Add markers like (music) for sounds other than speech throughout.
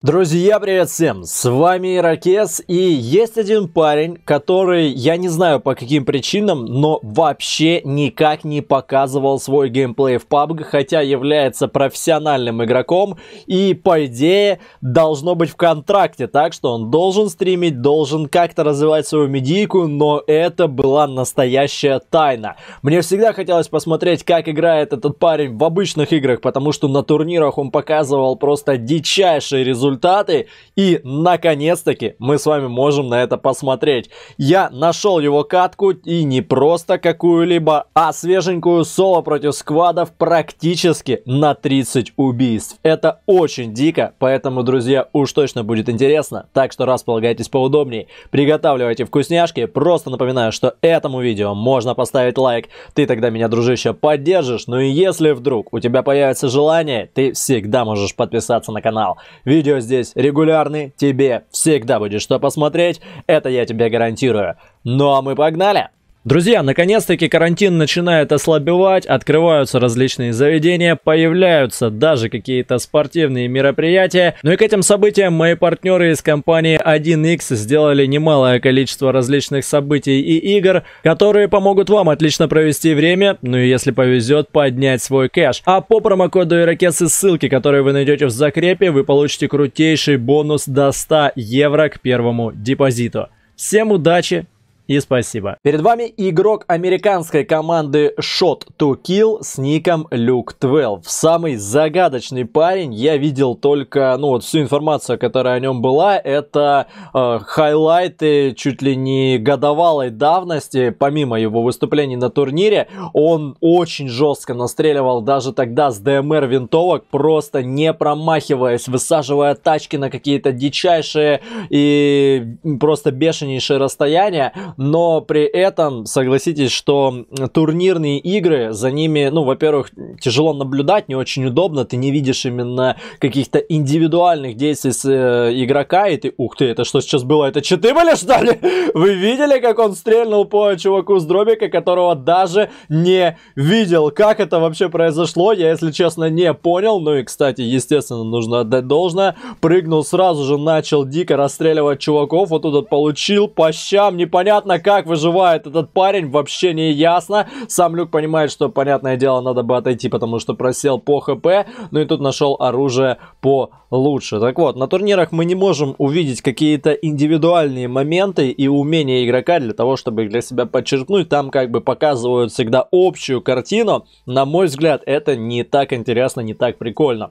Друзья, привет всем! С вами Иракес, и есть один парень, который, я не знаю по каким причинам, но вообще никак не показывал свой геймплей в PUBG, хотя является профессиональным игроком, и по идее должно быть в контракте, так что он должен стримить, должен как-то развивать свою медийку, но это была настоящая тайна. Мне всегда хотелось посмотреть, как играет этот парень в обычных играх, потому что на турнирах он показывал просто дичайшие результаты, результаты. И, наконец-таки, мы с вами можем на это посмотреть. Я нашел его катку и не просто какую-либо, а свеженькую соло против сквадов практически на 30 убийств. Это очень дико, поэтому, друзья, уж точно будет интересно. Так что располагайтесь поудобнее, приготавливайте вкусняшки. Просто напоминаю, что этому видео можно поставить лайк. Ты тогда меня, дружище, поддержишь. Ну и если вдруг у тебя появится желание, ты всегда можешь подписаться на канал. Видео здесь регулярный, тебе всегда будет что посмотреть, это я тебе гарантирую. Ну а мы погнали! Друзья, наконец-таки карантин начинает ослабевать, открываются различные заведения, появляются даже какие-то спортивные мероприятия. Ну и к этим событиям мои партнеры из компании 1x сделали немалое количество различных событий и игр, которые помогут вам отлично провести время, ну и если повезет, поднять свой кэш. А по промокоду Ирокес и ссылки, которые вы найдете в закрепе, вы получите крутейший бонус до 100 евро к первому депозиту. Всем удачи! и спасибо. Перед вами игрок американской команды Shot to Kill с ником Luke12. Самый загадочный парень. Я видел только, ну вот всю информацию, которая о нем была, это э, хайлайты чуть ли не годовалой давности, помимо его выступлений на турнире. Он очень жестко настреливал даже тогда с ДМР винтовок, просто не промахиваясь, высаживая тачки на какие-то дичайшие и просто бешенейшие расстояния но при этом, согласитесь, что турнирные игры, за ними, ну, во-первых, тяжело наблюдать, не очень удобно, ты не видишь именно каких-то индивидуальных действий с э, игрока, и ты, ух ты, это что сейчас было, это читы были, что ли? (laughs) Вы видели, как он стрельнул по чуваку с дробика, которого даже не видел? Как это вообще произошло, я, если честно, не понял, ну и, кстати, естественно, нужно отдать должное, прыгнул сразу же, начал дико расстреливать чуваков, вот тут получил по щам, непонятно, непонятно, как выживает этот парень, вообще не ясно. Сам Люк понимает, что, понятное дело, надо бы отойти, потому что просел по ХП, ну и тут нашел оружие получше. Так вот, на турнирах мы не можем увидеть какие-то индивидуальные моменты и умения игрока для того, чтобы их для себя подчеркнуть. Там как бы показывают всегда общую картину. На мой взгляд, это не так интересно, не так прикольно.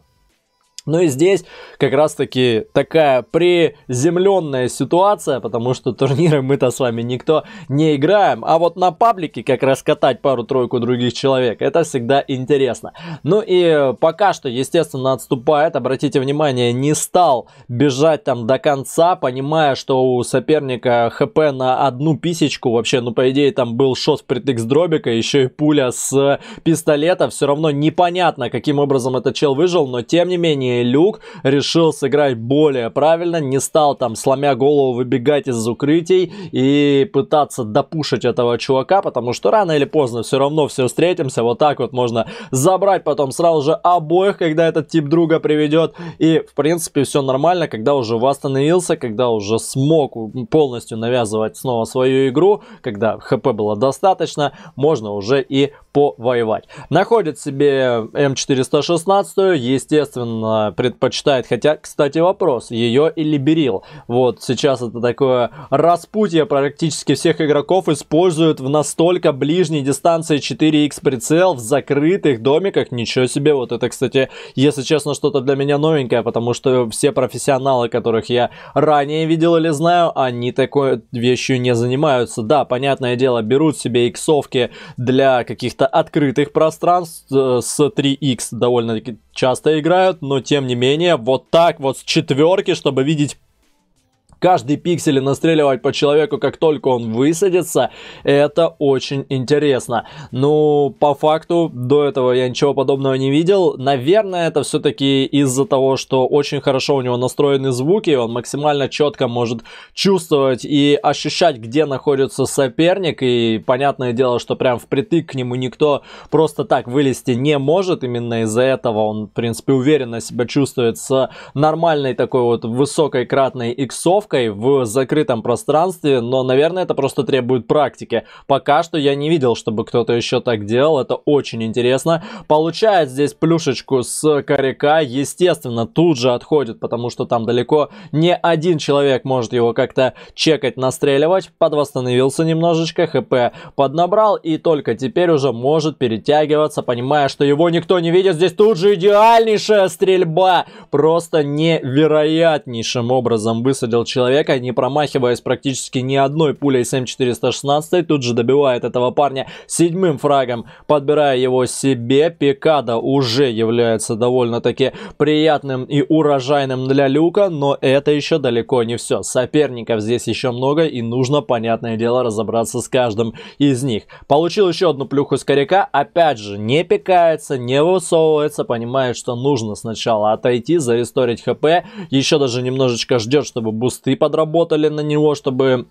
Ну и здесь как раз-таки такая приземленная ситуация, потому что турниры мы-то с вами никто не играем. А вот на паблике как раз катать пару-тройку других человек, это всегда интересно. Ну и пока что, естественно, отступает. Обратите внимание, не стал бежать там до конца, понимая, что у соперника хп на одну писечку. Вообще, ну по идее, там был шот в притык с дробика, еще и пуля с пистолета. Все равно непонятно, каким образом этот чел выжил, но тем не менее точнее Люк, решил сыграть более правильно, не стал там, сломя голову, выбегать из укрытий и пытаться допушить этого чувака, потому что рано или поздно все равно все встретимся, вот так вот можно забрать потом сразу же обоих, когда этот тип друга приведет, и в принципе все нормально, когда уже восстановился, когда уже смог полностью навязывать снова свою игру, когда хп было достаточно, можно уже и повоевать. Находит себе М416, естественно, она предпочитает. Хотя, кстати, вопрос, ее или Берил. Вот сейчас это такое распутье практически всех игроков используют в настолько ближней дистанции 4x прицел в закрытых домиках. Ничего себе, вот это, кстати, если честно, что-то для меня новенькое, потому что все профессионалы, которых я ранее видел или знаю, они такой вещью не занимаются. Да, понятное дело, берут себе иксовки для каких-то открытых пространств э, с 3x довольно-таки часто играют, но тем не менее, вот так вот с четверки, чтобы видеть каждый пиксель и настреливать по человеку, как только он высадится, это очень интересно. Ну, по факту, до этого я ничего подобного не видел. Наверное, это все-таки из-за того, что очень хорошо у него настроены звуки, он максимально четко может чувствовать и ощущать, где находится соперник, и понятное дело, что прям впритык к нему никто просто так вылезти не может, именно из-за этого он, в принципе, уверенно себя чувствует с нормальной такой вот высокой кратной иксов, массовкой в закрытом пространстве, но, наверное, это просто требует практики. Пока что я не видел, чтобы кто-то еще так делал, это очень интересно. Получает здесь плюшечку с коряка, естественно, тут же отходит, потому что там далеко не один человек может его как-то чекать, настреливать. Подвосстановился немножечко, хп поднабрал и только теперь уже может перетягиваться, понимая, что его никто не видит. Здесь тут же идеальнейшая стрельба, просто невероятнейшим образом высадил человека человека, не промахиваясь практически ни одной пулей см 416 тут же добивает этого парня седьмым фрагом, подбирая его себе. Пикада уже является довольно-таки приятным и урожайным для Люка, но это еще далеко не все. Соперников здесь еще много и нужно, понятное дело, разобраться с каждым из них. Получил еще одну плюху с коряка, опять же, не пикается, не высовывается, понимает, что нужно сначала отойти, заисторить хп, еще даже немножечко ждет, чтобы буст и подработали на него, чтобы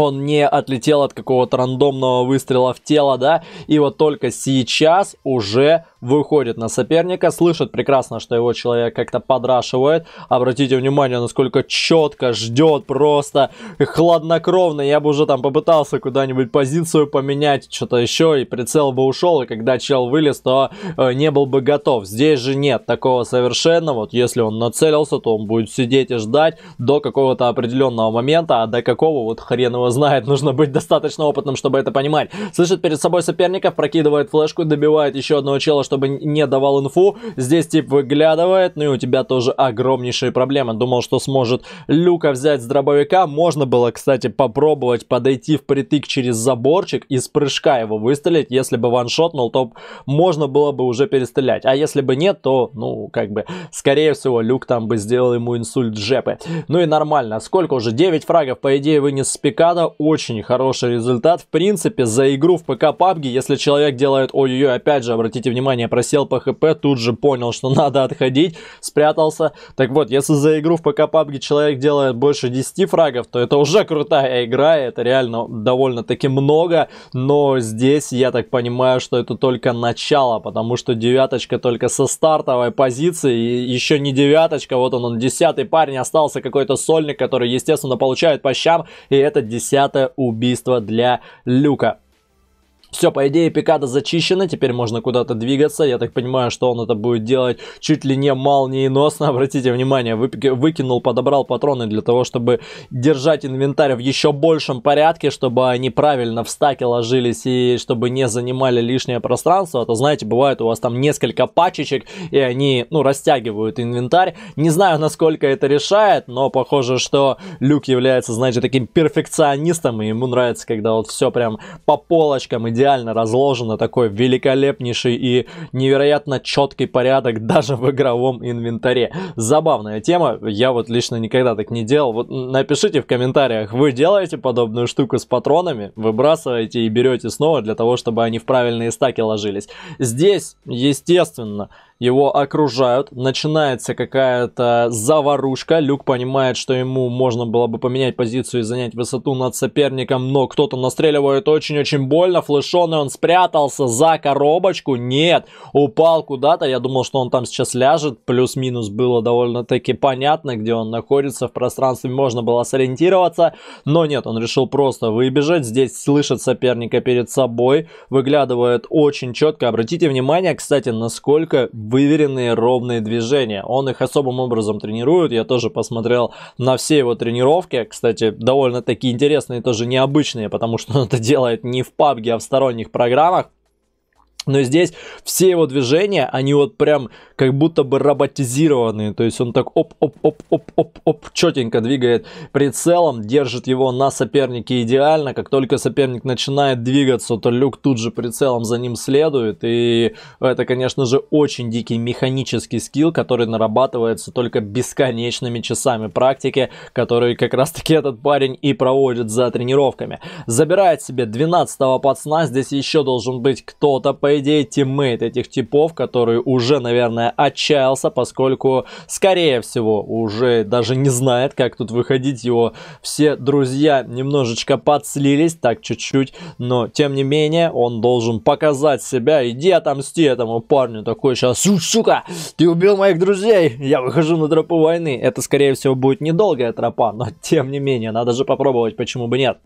он не отлетел от какого-то рандомного выстрела в тело, да, и вот только сейчас уже выходит на соперника, слышит прекрасно, что его человек как-то подрашивает. Обратите внимание, насколько четко ждет, просто хладнокровно. Я бы уже там попытался куда-нибудь позицию поменять, что-то еще, и прицел бы ушел, и когда чел вылез, то э, не был бы готов. Здесь же нет такого совершенно. Вот если он нацелился, то он будет сидеть и ждать до какого-то определенного момента, а до какого вот хрен его знает, нужно быть достаточно опытным, чтобы это понимать. Слышит перед собой соперников, прокидывает флешку, добивает еще одного чела, чтобы не давал инфу. Здесь тип выглядывает, ну и у тебя тоже огромнейшие проблемы. Думал, что сможет люка взять с дробовика. Можно было, кстати, попробовать подойти впритык через заборчик и с прыжка его выстрелить. Если бы ваншотнул, то можно было бы уже перестрелять. А если бы нет, то, ну, как бы, скорее всего, люк там бы сделал ему инсульт жепы. Ну и нормально. Сколько уже? 9 фрагов, по идее, вынес с пика Аркада очень хороший результат. В принципе, за игру в ПК PUBG, если человек делает ой-ой-ой, опять же, обратите внимание, просел по ХП, тут же понял, что (laughs) надо отходить, спрятался. Так вот, если за игру в ПК PUBG человек делает больше 10 фрагов, то это уже крутая игра, это реально довольно-таки много, но здесь, я так понимаю, что это только начало, потому что девяточка только со стартовой позиции, и еще не девяточка, вот он, он десятый парень, остался какой-то сольник, который, естественно, получает по щам, и это десятый десятое убийство для Люка. Все, по идее, Пикада зачищена, теперь можно куда-то двигаться. Я так понимаю, что он это будет делать чуть ли не молниеносно. (laughs) Обратите внимание, выкинул, подобрал патроны для того, чтобы держать инвентарь в еще большем порядке, чтобы они правильно в стаке ложились и чтобы не занимали лишнее пространство. А то, знаете, бывает у вас там несколько пачечек, и они, ну, растягивают инвентарь. Не знаю, насколько это решает, но похоже, что Люк является, знаете, таким перфекционистом, и ему нравится, когда вот все прям по полочкам идет идеально разложено, такой великолепнейший и невероятно четкий порядок (laughs) даже в игровом инвентаре. Забавная тема, я вот лично никогда так не делал. Вот напишите в комментариях, вы делаете подобную штуку с патронами, выбрасываете и берете снова для того, чтобы они в правильные стаки ложились. Здесь, естественно, его окружают, начинается какая-то заварушка, Люк понимает, что ему можно было бы поменять позицию и занять высоту над соперником, но кто-то настреливает очень-очень больно, флешон, и он спрятался за коробочку, нет, упал куда-то, я думал, что он там сейчас ляжет, плюс-минус было довольно-таки понятно, где он находится, в пространстве можно было сориентироваться, но нет, он решил просто выбежать, здесь слышит соперника перед собой, выглядывает очень четко, обратите внимание, кстати, насколько выверенные ровные движения. Он их особым образом тренирует. Я тоже посмотрел на все его тренировки. Кстати, довольно-таки интересные, тоже необычные, потому что он это делает не в PUBG, а в сторонних программах. Но здесь все его движения, они вот прям как будто бы роботизированные. То есть он так оп-оп-оп-оп-оп-оп четенько двигает прицелом, держит его на сопернике идеально. Как только соперник начинает двигаться, то Люк тут же прицелом за ним следует. И это, конечно же, очень дикий механический скилл, который нарабатывается только бесконечными часами практики, которые как раз-таки этот парень и проводит за тренировками. Забирает себе 12-го пацана. Здесь еще должен быть кто-то, по идее, тиммейт этих типов, который уже, наверное, отчаялся, поскольку, скорее всего, уже даже не знает, как тут выходить. Его все друзья немножечко подслились, так чуть-чуть, но, тем не менее, он должен показать себя. Иди отомсти этому парню. Такой сейчас, сука, ты убил моих друзей, я выхожу на тропу войны. Это, скорее всего, будет недолгая тропа, но, тем не менее, надо же попробовать, почему бы нет.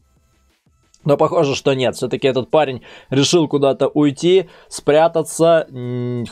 Но похоже, что нет. Все-таки этот парень решил куда-то уйти, спрятаться.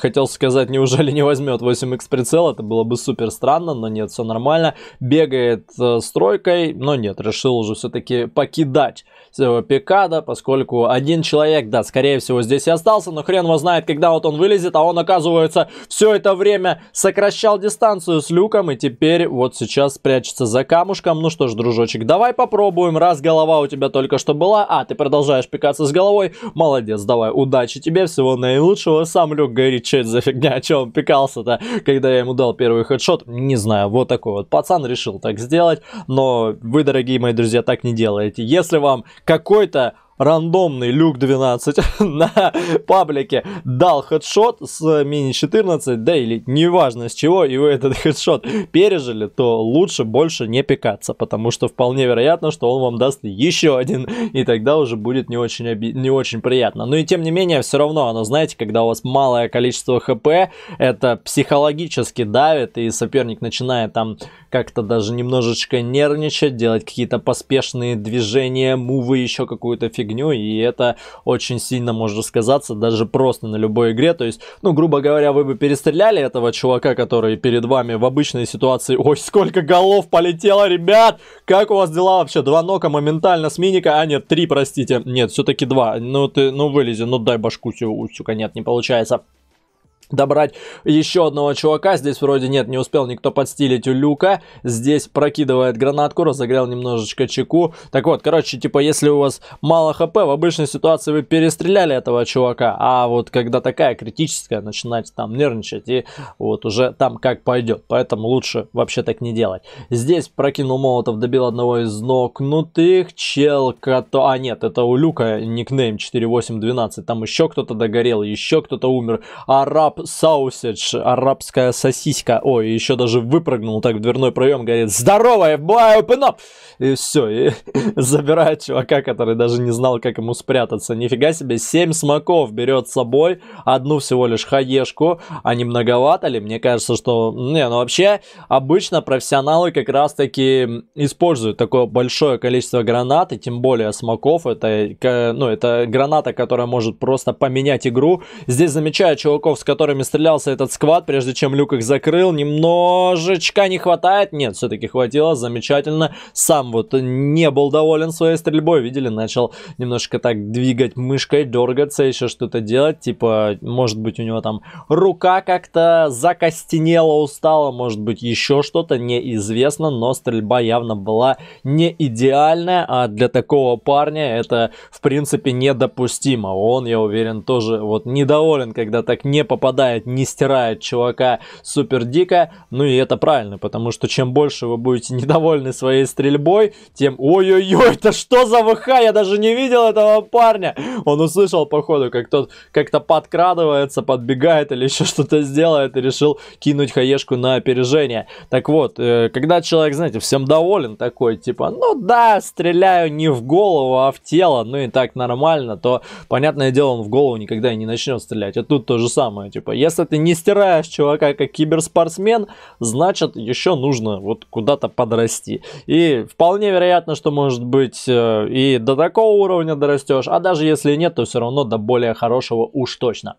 Хотел сказать, неужели не возьмет 8x прицел. Это было бы супер странно, но нет, все нормально. Бегает э, стройкой, но нет, решил уже все-таки покидать Пикада, поскольку один человек, да, скорее всего, здесь и остался, но хрен его знает, когда вот он вылезет, а он, оказывается, все это время сокращал дистанцию с люком и теперь вот сейчас прячется за камушком. Ну что ж, дружочек, давай попробуем, раз голова у тебя только что была, а ты продолжаешь пикаться с головой, молодец, давай, удачи тебе, всего наилучшего. Сам Люк говорит, что это за фигня, о чем пикался-то, когда я ему дал первый хедшот, не знаю, вот такой вот пацан решил так сделать, но вы, дорогие мои друзья, так не делаете. Если вам какой-то рандомный люк 12 (laughs) на паблике дал хедшот с мини 14, да или неважно с чего, и вы этот (laughs) хедшот пережили, то лучше больше не пекаться, потому что вполне вероятно, что он вам даст еще один, и тогда уже будет не очень, оби... не очень приятно. Но ну и тем не менее, все равно оно, знаете, когда у вас малое количество хп, это психологически давит, и соперник начинает там как-то даже немножечко нервничать, делать какие-то поспешные движения, мувы, еще какую-то фигню фигню, и это очень сильно может сказаться даже просто на любой игре. То есть, ну, грубо говоря, вы бы перестреляли этого чувака, который перед вами в обычной ситуации. Ой, сколько голов полетело, ребят! Как у вас дела вообще? Два нока моментально с миника. А, нет, три, простите. Нет, все-таки два. Ну, ты, ну, вылези, ну, дай башку, сюка, нет, не получается добрать еще одного чувака. Здесь вроде нет, не успел никто подстилить у Люка. Здесь прокидывает гранатку, разогрел немножечко чеку. Так вот, короче, типа, если у вас мало хп, в обычной ситуации вы перестреляли этого чувака, а вот когда такая критическая, начинаете там нервничать и вот уже там как пойдет. Поэтому лучше вообще так не делать. Здесь прокинул молотов, добил одного из нокнутых. челка то... А, нет, это у Люка никнейм 4812. Там еще кто-то догорел, еще кто-то умер. Араб Саусидж, арабская сосиска. Ой, еще даже выпрыгнул так в дверной проем, говорит, здорово, FBI, open up! И все, и (laughs) забирает чувака, который даже не знал, как ему спрятаться. Нифига себе, 7 смоков берет с собой, одну всего лишь хаешку. А не многовато ли? Мне кажется, что... Не, ну вообще, обычно профессионалы как раз-таки используют такое большое количество гранат, и тем более смоков. Это, э, ну, это граната, которая может просто поменять игру. Здесь замечаю чуваков, с которыми которыми стрелялся этот сквад, прежде чем Люк их закрыл. Немножечко не хватает. Нет, все-таки хватило. Замечательно. Сам вот не был доволен своей стрельбой. Видели, начал немножко так двигать мышкой, дергаться, еще что-то делать. Типа, может быть, у него там рука как-то закостенела, устала. Может быть, еще что-то неизвестно. Но стрельба явно была не идеальная. А для такого парня это, в принципе, недопустимо. Он, я уверен, тоже вот недоволен, когда так не попадает попадает, не стирает чувака супер дико. Ну и это правильно, потому что чем больше вы будете (laughs) недовольны своей стрельбой, тем... Ой-ой-ой, это что за ВХ? Я даже не видел этого парня. Он услышал, походу, как тот как-то подкрадывается, подбегает или еще что-то сделает и решил кинуть хаешку на опережение. Так вот, э, когда человек, знаете, всем доволен такой, типа, ну да, стреляю не в голову, а в тело, ну и так нормально, то, понятное дело, он в голову никогда и не начнет стрелять. А тут то же самое, типа, Типа, если ты не стираешь чувака как киберспортсмен, значит, еще нужно вот куда-то подрасти. И вполне вероятно, что, может быть, э, и до такого уровня дорастешь, а даже если нет, то все равно до более хорошего уж точно.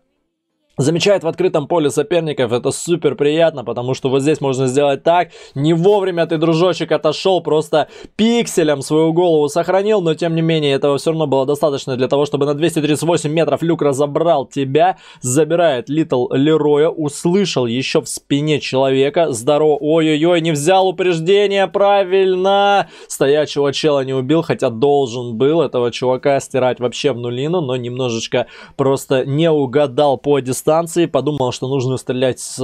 Замечает в открытом поле соперников, это супер приятно, потому что вот здесь можно сделать так. Не вовремя ты, дружочек, отошел, просто пикселем свою голову сохранил, но тем не менее этого все равно было достаточно для того, чтобы на 238 метров Люк разобрал тебя, забирает Литл Лероя, услышал еще в спине человека, здорово, ой-ой-ой, не взял упреждение, правильно, стоячего чела не убил, хотя должен был этого чувака стирать вообще в нулину, но немножечко просто не угадал по дистанции дистанции. Подумал, что нужно стрелять с,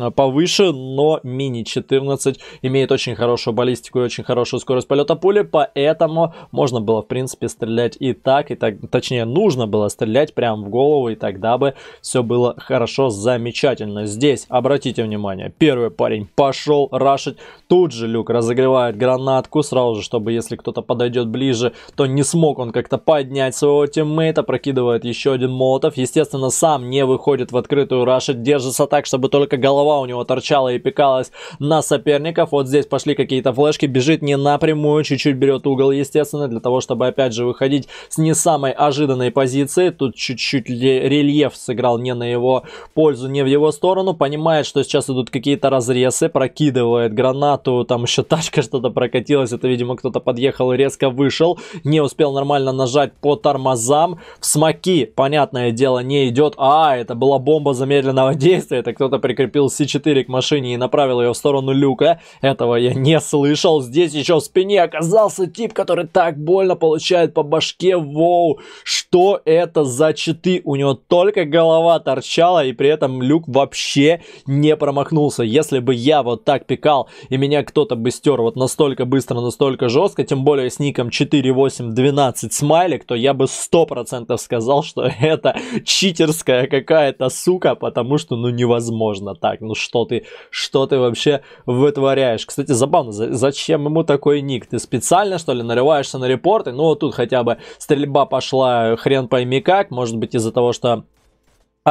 э, повыше, но мини-14 имеет очень хорошую баллистику и очень хорошую скорость полета пули, поэтому можно было, в принципе, стрелять и так, и так, точнее, нужно было стрелять прямо в голову, и тогда бы все было хорошо, замечательно. Здесь, обратите внимание, первый парень пошел рашить, тут же Люк разогревает гранатку сразу же, чтобы если кто-то подойдет ближе, то не смог он как-то поднять своего тиммейта, прокидывает еще один молотов, естественно, сам не выходит выходит в открытую рашит, держится так, чтобы только голова у него торчала и пекалась на соперников. Вот здесь пошли какие-то флешки, бежит не напрямую, чуть-чуть берет угол, естественно, для того, чтобы опять же выходить с не самой ожиданной позиции. Тут чуть-чуть рельеф сыграл не на его пользу, не в его сторону. Понимает, что сейчас идут какие-то разрезы, прокидывает гранату, там еще тачка что-то прокатилась, это, видимо, кто-то подъехал и резко вышел. Не успел нормально нажать по тормозам. В смоки, понятное дело, не идет. А, это была бомба замедленного действия, это кто-то прикрепил C4 к машине и направил ее в сторону люка. Этого я не слышал. Здесь еще в спине оказался тип, который так больно получает по башке. Воу, что это за читы? У него только голова торчала, и при этом люк вообще не промахнулся. Если бы я вот так пикал, и меня кто-то бы стер вот настолько быстро, настолько жестко, тем более с ником 4812 смайлик, то я бы 100% сказал, что это читерская какая какая-то сука, потому что, ну, невозможно так. Ну, что ты, что ты вообще вытворяешь? Кстати, забавно, зачем ему такой ник? Ты специально, что ли, нарываешься на репорты? Ну, вот тут хотя бы стрельба пошла э, хрен пойми как. Может быть, из-за того, что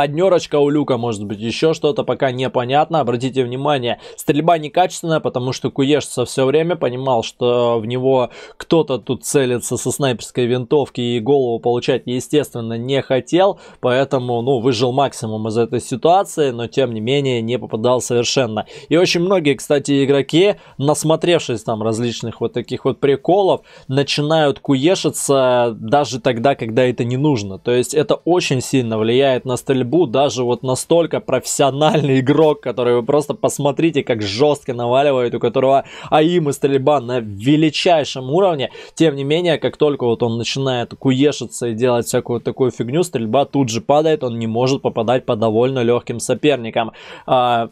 однерочка у люка, может быть, еще что-то пока непонятно. Обратите внимание, стрельба некачественная, потому что Куешца все время понимал, что в него кто-то тут целится со снайперской винтовки и голову получать, естественно, не хотел, поэтому, ну, выжил максимум из этой ситуации, но, тем не менее, не попадал совершенно. И очень многие, кстати, игроки, насмотревшись там различных вот таких вот приколов, начинают куешиться даже тогда, когда это не нужно. То есть это очень сильно влияет на стрельбу борьбу даже вот настолько профессиональный игрок, который вы просто посмотрите, как жестко наваливает, у которого аим стрельба на величайшем уровне. Тем не менее, как только вот он начинает куешиться и делать всякую такую фигню, стрельба тут же падает, он не может попадать по довольно легким соперникам. А,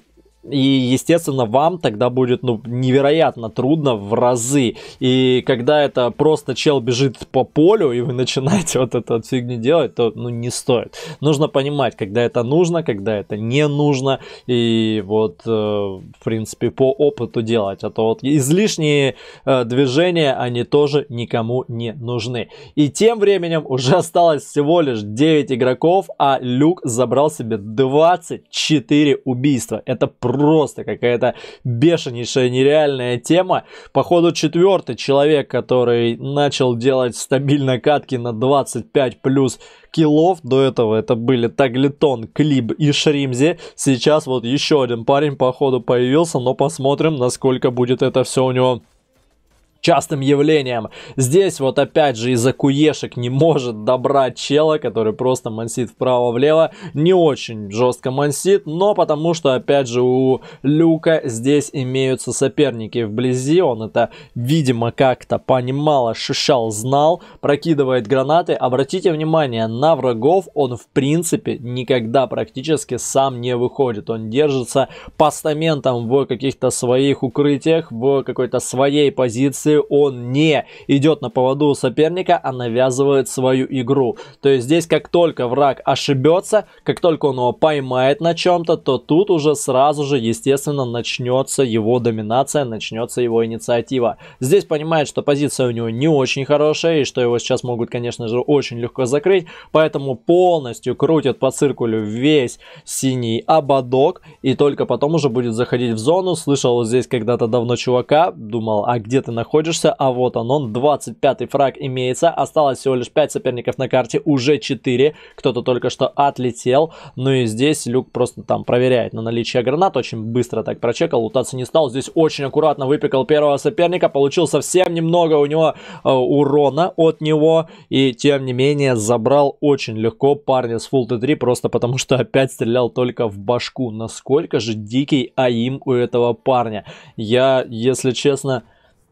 и, естественно, вам тогда будет ну, невероятно трудно в разы. И когда это просто чел бежит по полю, и вы начинаете (laughs) вот эту вот фигню делать, то ну, не стоит. Нужно понимать, когда это нужно, когда это не нужно. И вот, э, в принципе, по опыту делать. А то вот излишние э, движения, они тоже никому не нужны. И тем временем (laughs) уже осталось всего лишь 9 игроков, а Люк забрал себе 24 убийства. Это просто просто какая-то бешенейшая, нереальная тема. Походу, четвертый человек, который начал делать стабильно катки на 25 плюс киллов. До этого это были Таглитон, Клиб и Шримзи. Сейчас вот еще один парень, походу, появился, но посмотрим, насколько будет это все у него частым явлением. Здесь вот опять же из-за куешек не может добрать чела, который просто мансит вправо-влево. Не очень жестко мансит, но потому что опять же у Люка здесь имеются соперники вблизи. Он это, видимо, как-то понимал, ощущал, знал. Прокидывает гранаты. Обратите внимание, на врагов он в принципе никогда практически сам не выходит. Он держится постаментом в каких-то своих укрытиях, в какой-то своей позиции он не идет на поводу соперника, а навязывает свою игру. То есть здесь как только враг ошибется, как только он его поймает на чем-то, то тут уже сразу же, естественно, начнется его доминация, начнется его инициатива. Здесь понимает, что позиция у него не очень хорошая, и что его сейчас могут, конечно же, очень легко закрыть, поэтому полностью крутит по циркулю весь синий ободок, и только потом уже будет заходить в зону. Слышал здесь когда-то давно чувака, думал, а где ты находишься? находишься, а вот он, он, 25-й фраг имеется, осталось всего лишь 5 соперников на карте, уже 4, кто-то только что отлетел, ну и здесь Люк просто там проверяет на наличие гранат, очень быстро так прочекал, лутаться не стал, здесь очень аккуратно выпекал первого соперника, получил совсем немного у него э, урона от него, и тем не менее забрал очень легко парня с Full т 3 просто потому что опять стрелял только в башку, насколько же дикий аим у этого парня, я, если честно,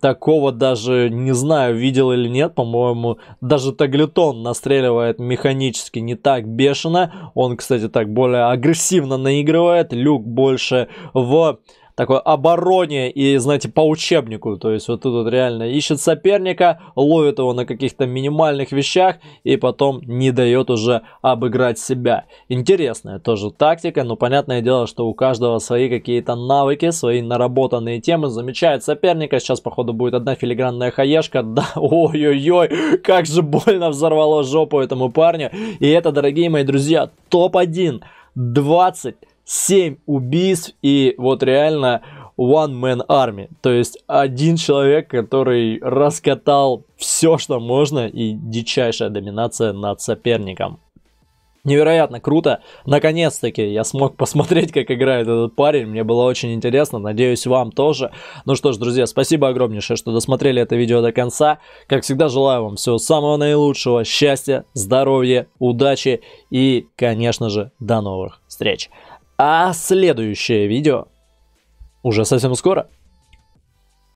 Такого даже, не знаю, видел или нет, по-моему, даже Таглитон настреливает механически не так бешено. Он, кстати, так более агрессивно наигрывает. Люк больше в такой обороне и, знаете, по учебнику. То есть вот тут вот реально ищет соперника, ловит его на каких-то минимальных вещах и потом не дает уже обыграть себя. Интересная тоже тактика, но понятное дело, что у каждого свои какие-то навыки, свои наработанные темы. Замечает соперника, сейчас походу будет одна филигранная хаешка. (laughs) Да, ой-ой-ой, как же больно взорвало жопу этому парню. И это, дорогие мои друзья, топ-1 20 7 убийств и вот реально One Man Army. То есть один человек, который раскатал все, что можно и дичайшая доминация над соперником. Невероятно круто. Наконец-таки я смог (laughs) посмотреть, как играет этот парень. Мне было очень интересно. Надеюсь, вам тоже. Ну что ж, друзья, спасибо огромнейшее, что досмотрели это видео до конца. Как всегда, желаю вам всего самого наилучшего. Счастья, здоровья, удачи и, конечно же, до новых встреч а следующее видео уже совсем скоро.